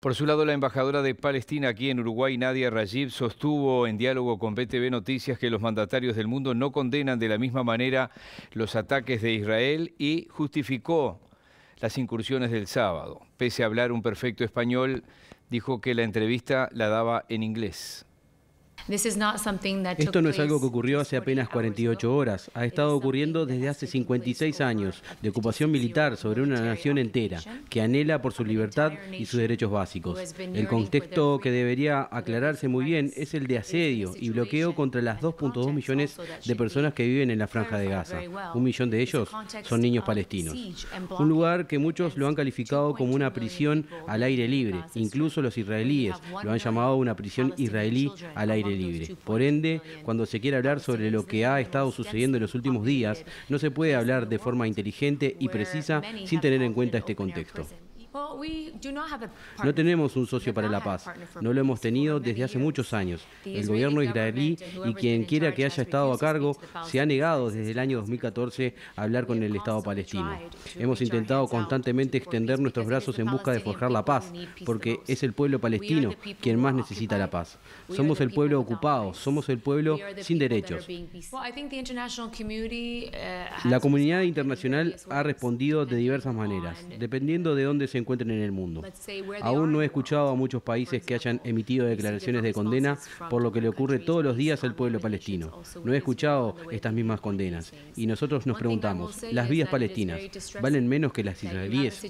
Por su lado, la embajadora de Palestina aquí en Uruguay, Nadia Rajib, sostuvo en diálogo con BTV Noticias que los mandatarios del mundo no condenan de la misma manera los ataques de Israel y justificó las incursiones del sábado. Pese a hablar un perfecto español, dijo que la entrevista la daba en inglés. Esto no es algo que ocurrió hace apenas 48 horas, ha estado ocurriendo desde hace 56 años de ocupación militar sobre una nación entera que anhela por su libertad y sus derechos básicos. El contexto que debería aclararse muy bien es el de asedio y bloqueo contra las 2.2 millones de personas que viven en la franja de Gaza. Un millón de ellos son niños palestinos. Un lugar que muchos lo han calificado como una prisión al aire libre. Incluso los israelíes lo han llamado una prisión israelí al aire libre. Por ende, cuando se quiere hablar sobre lo que ha estado sucediendo en los últimos días, no se puede hablar de forma inteligente y precisa sin tener en cuenta este contexto. No tenemos un socio para la paz. No lo hemos tenido desde hace muchos años. El gobierno israelí y quien quiera que haya estado a cargo se ha negado desde el año 2014 a hablar con el Estado palestino. Hemos intentado constantemente extender nuestros brazos en busca de forjar la paz, porque es el pueblo palestino quien más necesita la paz. Somos el pueblo ocupado, somos el pueblo sin derechos. Uh, la comunidad internacional ha respondido de diversas maneras, dependiendo de dónde se encuentren en el mundo. Aún no he escuchado a muchos países que hayan emitido declaraciones de condena por lo que le ocurre todos los días al pueblo palestino. No he escuchado estas mismas condenas. Y nosotros nos preguntamos, ¿las vías palestinas valen menos que las israelíes?